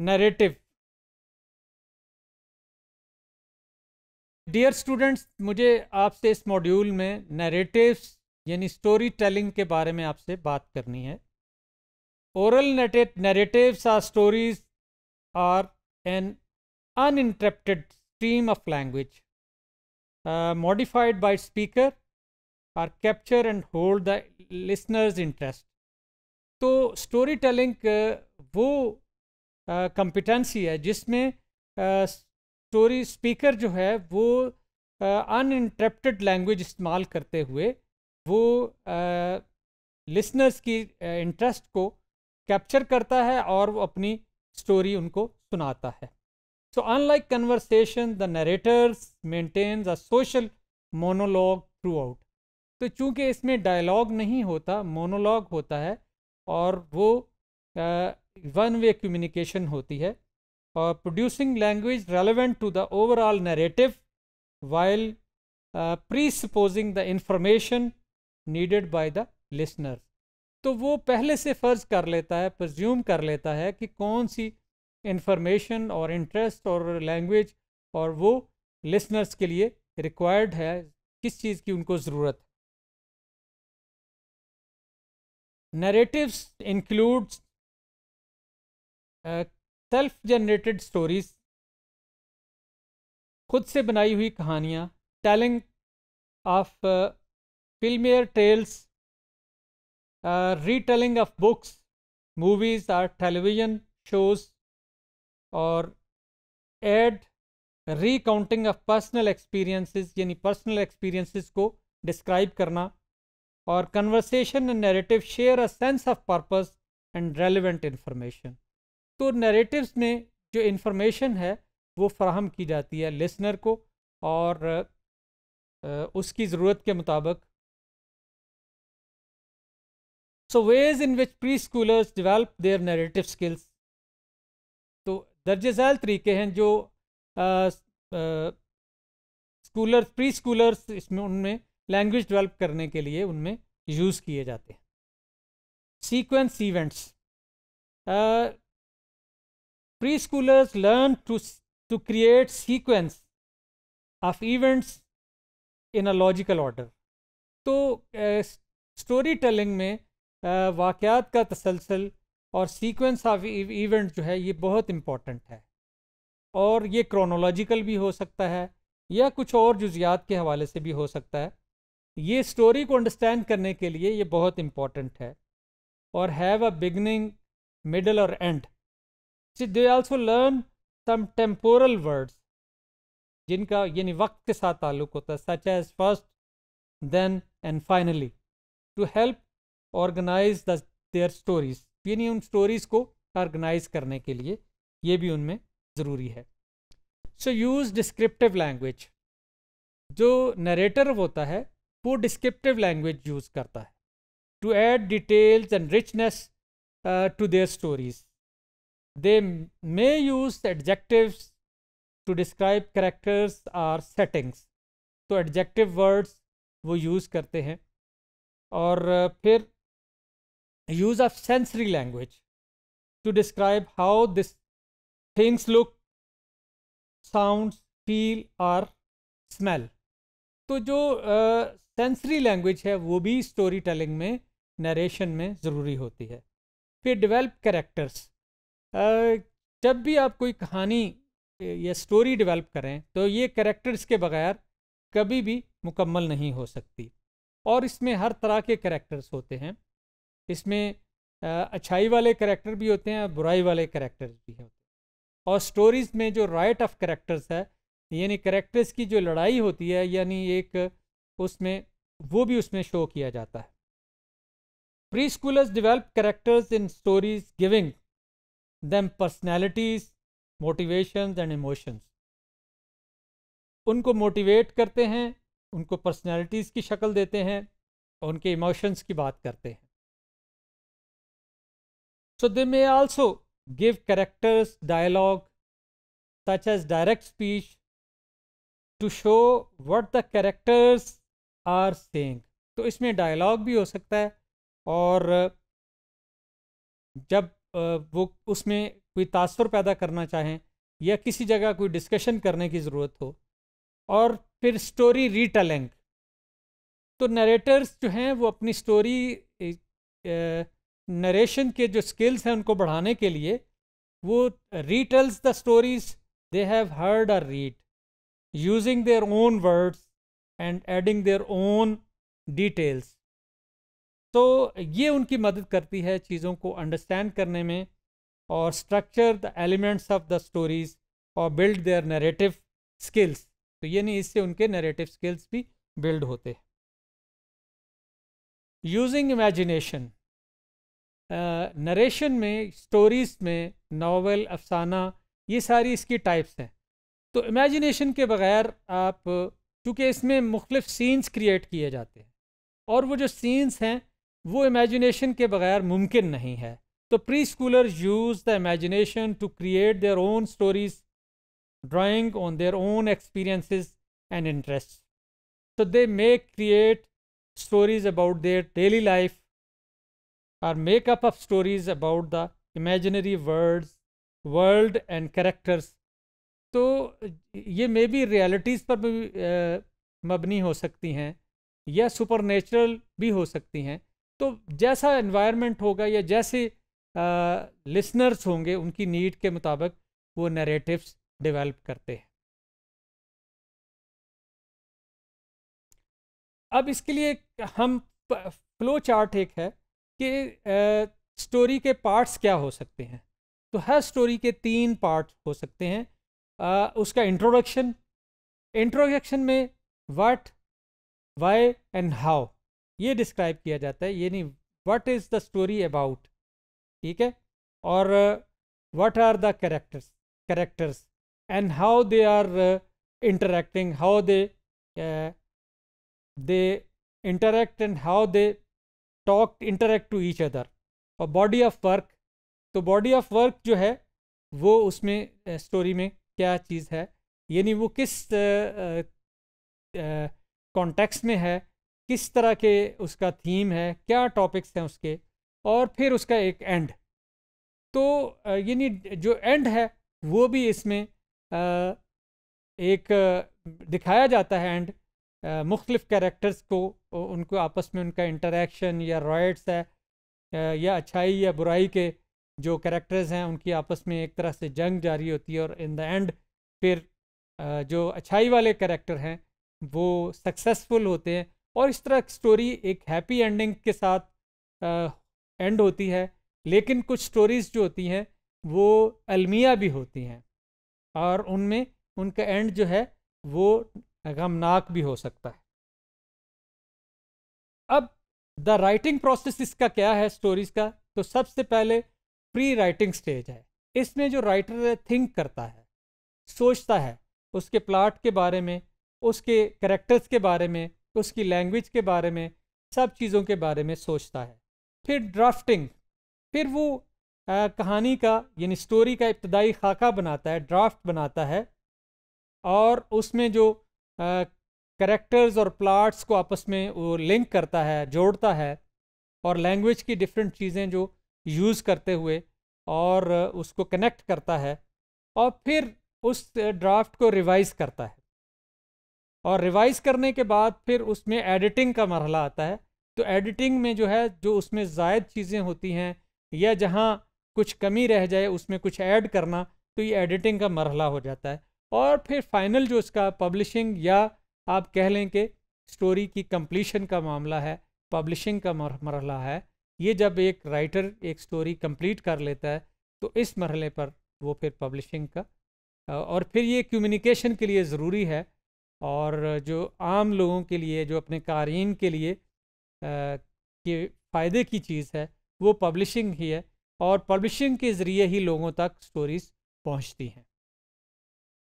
Narrative dear students मुझे आपसे इस मॉड्यूल में नरेटिव यानी स्टोरी टेलिंग के बारे में आपसे बात करनी है oral narratives or stories are an un uninterrupted stream of language modified by speaker are capture and hold the listeners interest तो स्टोरी टेलिंग uh, वो कंपिटेंसी है जिसमें स्टोरी स्पीकर जो है वो अनइंटरप्टेड लैंग्वेज इस्तेमाल करते हुए वो लिसनर्स की इंटरेस्ट को कैप्चर करता है और वो अपनी स्टोरी उनको सुनाता है unlike conversation the narrators maintains a social monologue throughout तो चूंकि इसमें डायलॉग नहीं होता मोनोलॉग होता है और वो वन वे कम्युनिकेशन होती है और producing language relevant to the overall narrative while presupposing the information needed by the listener तो वो पहले से फ़र्ज़ कर लेता है प्रज्यूम कर लेता है कि कौन सी इंफॉर्मेशन और इंटरेस्ट और लैंग्वेज और वो लिसनर्स के लिए रिक्वायर्ड है किस चीज़ की उनको ज़रूरत है narratives includes self generated stories खुद से बनाई हुई कहानियाँ telling of familiar tales retelling of books movies और टेलीविज़न शोज़ और and recounting of personal experiences यानी पर्सनल एक्सपीरियंसेस को डिस्क्राइब करना और conversation and narrative share a sense of purpose and relevant information तो नरेटिव्स में जो इन्फॉर्मेशन है वो फ्राहम की जाती है लिसनर को और उसकी ज़रूरत के मुताबिक so ways in which preschoolers develop their narrative skills तो दर्ज झैल तरीके हैं जो स्कूलर्स प्री स्कूलर्स इसमें उनमें लैंग्वेज डेवलप करने के लिए उनमें यूज़ किए जाते हैं sequence events preschoolers learn to, to create sequence of events in तो, अ लॉजिकल ऑर्डर तो स्टोरी टेलिंग में वाक़ात का तसलसल और सीक्वेंस ऑफ इवेंट जो है ये बहुत इम्पॉर्टेंट है और ये क्रोनोलॉजिकल भी हो सकता है या कुछ और जुजियात के हवाले से भी हो सकता है ये स्टोरी को अंडरस्टैंड करने के लिए ये बहुत इम्पॉर्टेंट है और हैव अ बिगनिंग मिडल और end See, they also learn some temporal words जिनका यानी वक्त के साथ ताल्लुक होता है such as first then and finally to help organize the their stories यानी उन स्टोरीज को ऑर्गेनाइज करने के लिए ये भी उनमें ज़रूरी है सो यूज़ डिस्क्रिप्टिव लैंग्वेज जो नरेटर होता है वो डिस्क्रिप्टिव लैंग्वेज यूज़ करता है to add details and richness to their stories They may use adjectives to describe characters or settings. so adjective words wo use karte hain aur phir use of sensory language to describe how this things look, sounds, feel or smell. to jo sensory language hai wo bhi storytelling mein narration mein zaruri hoti hai phir develop characters जब भी आप कोई कहानी या story develop करें तो ये characters के बगैर कभी भी मुकम्मल नहीं हो सकती और इसमें हर तरह के करेक्टर्स होते हैं इसमें अच्छाई वाले करेक्टर भी होते हैं और बुराई वाले करेक्टर्स भी होते हैं और स्टोरीज़ में जो राइट ऑफ करेक्टर्स है यानी करेक्टर्स की जो लड़ाई होती है यानी एक उसमें वो भी उसमें शो किया जाता है preschoolers develop characters in stories giving them personalities motivations and emotions उनको मोटिवेट करते हैं उनको पर्सनैलिटीज की शक्ल देते हैं और उनके इमोशंस की बात करते हैं so they may also give characters dialogue such as direct speech to show what the characters are saying तो इसमें डायलॉग भी हो सकता है और जब वो उसमें कोई तासर पैदा करना चाहें या किसी जगह कोई डिस्कशन करने की ज़रूरत हो और फिर स्टोरी रीटेलिंग तो नरेटर्स जो हैं वो अपनी स्टोरी नरेशन के जो स्किल्स हैं उनको बढ़ाने के लिए वो retells the stories they have heard or read using their own words and adding their own details तो ये उनकी मदद करती है चीज़ों को अंडरस्टैंड करने में और structure the elements of the stories और बिल्ड देयर नरेटिव स्किल्स तो ये नहीं इससे उनके नरेटिव स्किल्स भी बिल्ड होते हैं यूजिंग इमेजिनेशन नरेशन में स्टोरीज में नावल अफसाना ये सारी इसकी टाइप्स हैं तो इमेजिनेशन के बगैर आप चूँकि इसमें मुख्तफ सीन्स क्रिएट किए जाते हैं और वो जो सीन्स हैं वो इमेजिनेशन के बगैर मुमकिन नहीं है तो preschooler use the imagination to create their own stories drawing on their own experiences and interest so they make create stories about their daily life or make up of stories about the imaginary words world and characters तो ये may be realities पर भी मबनी हो सकती हैं या super natural भी हो सकती हैं तो जैसा इन्वायरमेंट होगा या जैसे लिसनर्स होंगे उनकी नीड के मुताबिक वो नरेटिव्स डेवलप करते हैं अब इसके लिए हम फ्लो चार्ट एक है कि स्टोरी के पार्ट्स क्या हो सकते हैं तो हर स्टोरी के तीन पार्ट हो सकते हैं आ, उसका इंट्रोडक्शन इंट्रोडक्शन में व्हाट वाई एंड हाउ ये डिस्क्राइब किया जाता है ये नहीं what is the story about ठीक है और what are the characters characters and how they are interacting how they they interact and how they talk interact to each other और बॉडी ऑफ वर्क तो बॉडी ऑफ वर्क जो है वो उसमें story uh, में क्या चीज़ है यानी वो किस कॉन्टेक्स्ट uh, uh, में है किस तरह के उसका थीम है क्या टॉपिक्स हैं उसके और फिर उसका एक एंड तो यानी जो एंड है वो भी इसमें एक दिखाया जाता है एंड मुख्तलिफ़ कैरेक्टर्स को उनको आपस में उनका इंटरेक्शन या रॉयट्स है या अच्छाई या बुराई के जो कैरेक्टर्स हैं उनकी आपस में एक तरह से जंग जारी होती है और इन द एंड फिर जो अच्छाई वाले कैरेक्टर हैं वो सक्सेसफुल होते हैं और इस तरह स्टोरी एक हैप्पी एंडिंग के साथ आ, एंड होती है लेकिन कुछ स्टोरीज़ जो होती हैं वो अलमिया भी होती हैं और उनमें उनका एंड जो है वो गमनाक भी हो सकता है अब द राइटिंग प्रोसेस इसका क्या है स्टोरीज का तो सबसे पहले प्री राइटिंग स्टेज है इसमें जो राइटर है थिंक करता है सोचता है उसके प्लाट के बारे में उसके करेक्टर्स के बारे में उसकी लैंग्वेज के बारे में सब चीज़ों के बारे में सोचता है फिर ड्राफ्टिंग फिर वो आ, कहानी का यानी स्टोरी का इब्तदाई खाका बनाता है ड्राफ्ट बनाता है और उसमें जो करेक्टर्स और प्लाट्स को आपस में वो लिंक करता है जोड़ता है और लैंग्वेज की डिफरेंट चीज़ें जो यूज़ करते हुए और उसको कनेक्ट करता है और फिर उस ड्राफ्ट को रिवाइज़ करता है और रिवाइज करने के बाद फिर उसमें एडिटिंग का मरहला आता है तो एडिटिंग में जो है जो उसमें जायद चीज़ें होती हैं या जहाँ कुछ कमी रह जाए उसमें कुछ ऐड करना तो ये एडिटिंग का मरहला हो जाता है और फिर फाइनल जो इसका पब्लिशिंग या आप कह लें कि स्टोरी की कम्प्लीशन का मामला है पब्लिशिंग का मरहला है ये जब एक राइटर एक स्टोरी कंप्लीट कर लेता है तो इस मरहले पर वो फिर पब्लिशिंग का और फिर ये कम्युनिकेशन के लिए ज़रूरी है और जो आम लोगों के लिए जो अपने कारीन के लिए के फ़ायदे की चीज़ है वो पब्लिशिंग ही है और पब्लिशिंग के ज़रिए ही लोगों तक स्टोरीज़ पहुंचती हैं